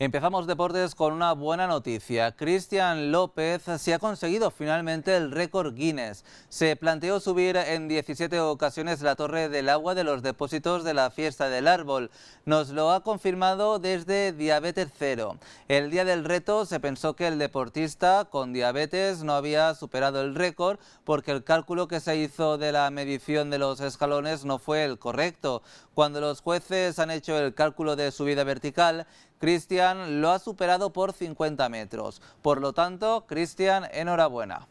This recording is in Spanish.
Empezamos deportes con una buena noticia. Cristian López se ha conseguido finalmente el récord Guinness. Se planteó subir en 17 ocasiones la torre del agua de los depósitos de la fiesta del árbol. Nos lo ha confirmado desde Diabetes Cero. El día del reto se pensó que el deportista con diabetes no había superado el récord porque el cálculo que se hizo de la medición de los escalones no fue el correcto. Cuando los jueces han hecho el cálculo de subida vertical, Cristian lo ha superado por 50 metros. Por lo tanto, Cristian, enhorabuena.